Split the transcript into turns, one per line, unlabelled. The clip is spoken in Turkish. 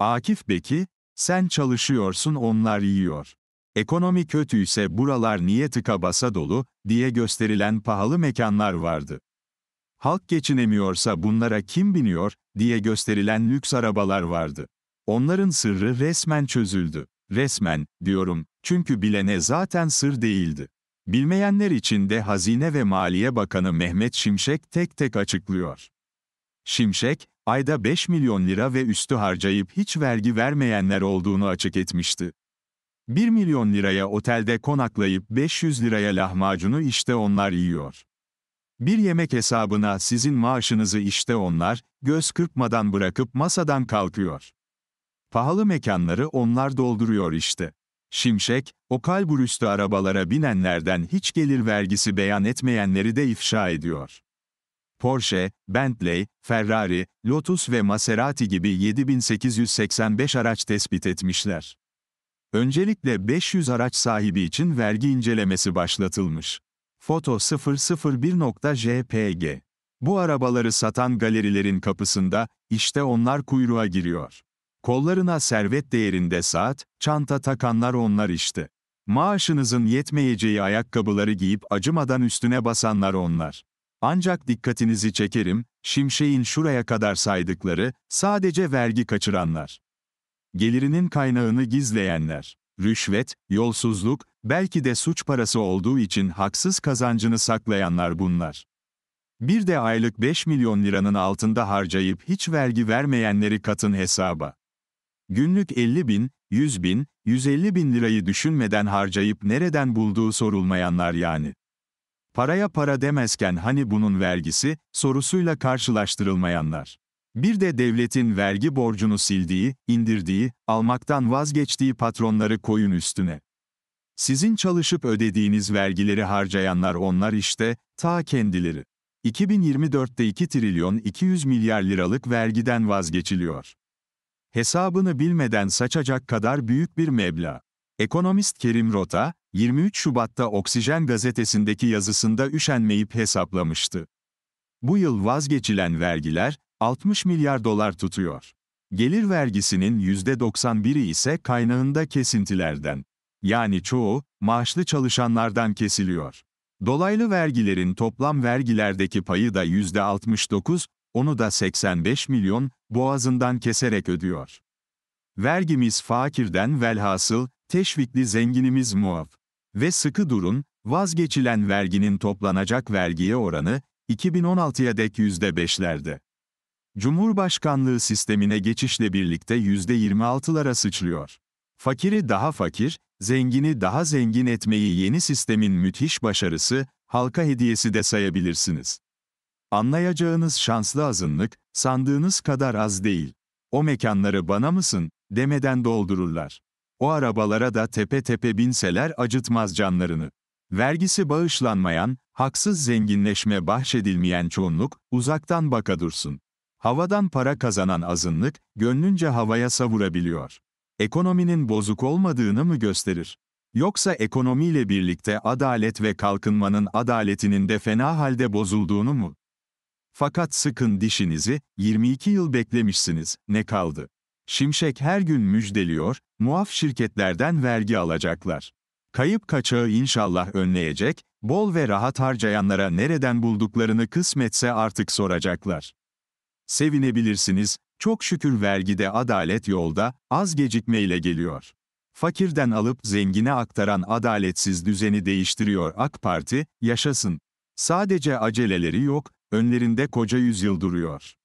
Akif Beki, sen çalışıyorsun onlar yiyor. Ekonomi kötüyse buralar niye tıka basa dolu, diye gösterilen pahalı mekanlar vardı. Halk geçinemiyorsa bunlara kim biniyor, diye gösterilen lüks arabalar vardı. Onların sırrı resmen çözüldü. Resmen, diyorum, çünkü bilene zaten sır değildi. Bilmeyenler için de Hazine ve Maliye Bakanı Mehmet Şimşek tek tek açıklıyor. Şimşek, ayda 5 milyon lira ve üstü harcayıp hiç vergi vermeyenler olduğunu açık etmişti. 1 milyon liraya otelde konaklayıp 500 liraya lahmacunu işte onlar yiyor. Bir yemek hesabına sizin maaşınızı işte onlar, göz kırpmadan bırakıp masadan kalkıyor. Pahalı mekanları onlar dolduruyor işte. Şimşek, o kalburüstü arabalara binenlerden hiç gelir vergisi beyan etmeyenleri de ifşa ediyor. Porsche, Bentley, Ferrari, Lotus ve Maserati gibi 7885 araç tespit etmişler. Öncelikle 500 araç sahibi için vergi incelemesi başlatılmış. Foto 001.jpg Bu arabaları satan galerilerin kapısında, işte onlar kuyruğa giriyor. Kollarına servet değerinde saat, çanta takanlar onlar işte. Maaşınızın yetmeyeceği ayakkabıları giyip acımadan üstüne basanlar onlar. Ancak dikkatinizi çekerim, Şimşek'in şuraya kadar saydıkları, sadece vergi kaçıranlar. Gelirinin kaynağını gizleyenler. Rüşvet, yolsuzluk, belki de suç parası olduğu için haksız kazancını saklayanlar bunlar. Bir de aylık 5 milyon liranın altında harcayıp hiç vergi vermeyenleri katın hesaba. Günlük 50 bin, 100 bin, 150 bin lirayı düşünmeden harcayıp nereden bulduğu sorulmayanlar yani. Paraya para demezken hani bunun vergisi, sorusuyla karşılaştırılmayanlar. Bir de devletin vergi borcunu sildiği, indirdiği, almaktan vazgeçtiği patronları koyun üstüne. Sizin çalışıp ödediğiniz vergileri harcayanlar onlar işte, ta kendileri. 2024'te 2 trilyon 200 milyar liralık vergiden vazgeçiliyor. Hesabını bilmeden saçacak kadar büyük bir meblağ. Ekonomist Kerim Rota, 23 Şubat'ta Oksijen gazetesindeki yazısında üşenmeyip hesaplamıştı. Bu yıl vazgeçilen vergiler 60 milyar dolar tutuyor. Gelir vergisinin %91'i ise kaynağında kesintilerden. Yani çoğu maaşlı çalışanlardan kesiliyor. Dolaylı vergilerin toplam vergilerdeki payı da %69, onu da 85 milyon boğazından keserek ödüyor. Vergimiz fakirden velhasıl teşvikli zenginimiz muaf. Ve sıkı durun, vazgeçilen verginin toplanacak vergiye oranı, 2016'ya dek %5'lerde. Cumhurbaşkanlığı sistemine geçişle birlikte %26'lara sıçrıyor. Fakiri daha fakir, zengini daha zengin etmeyi yeni sistemin müthiş başarısı, halka hediyesi de sayabilirsiniz. Anlayacağınız şanslı azınlık, sandığınız kadar az değil. O mekanları bana mısın, demeden doldururlar. O arabalara da tepe tepe binseler acıtmaz canlarını. Vergisi bağışlanmayan, haksız zenginleşme bahşedilmeyen çoğunluk, uzaktan baka dursun. Havadan para kazanan azınlık, gönlünce havaya savurabiliyor. Ekonominin bozuk olmadığını mı gösterir? Yoksa ekonomiyle birlikte adalet ve kalkınmanın adaletinin de fena halde bozulduğunu mu? Fakat sıkın dişinizi, 22 yıl beklemişsiniz, ne kaldı? Şimşek her gün müjdeliyor, muaf şirketlerden vergi alacaklar. Kayıp kaçağı inşallah önleyecek, bol ve rahat harcayanlara nereden bulduklarını kısmetse artık soracaklar. Sevinebilirsiniz, çok şükür vergide adalet yolda, az gecikmeyle geliyor. Fakirden alıp zengine aktaran adaletsiz düzeni değiştiriyor AK Parti, yaşasın. Sadece aceleleri yok, önlerinde koca yüzyıl duruyor.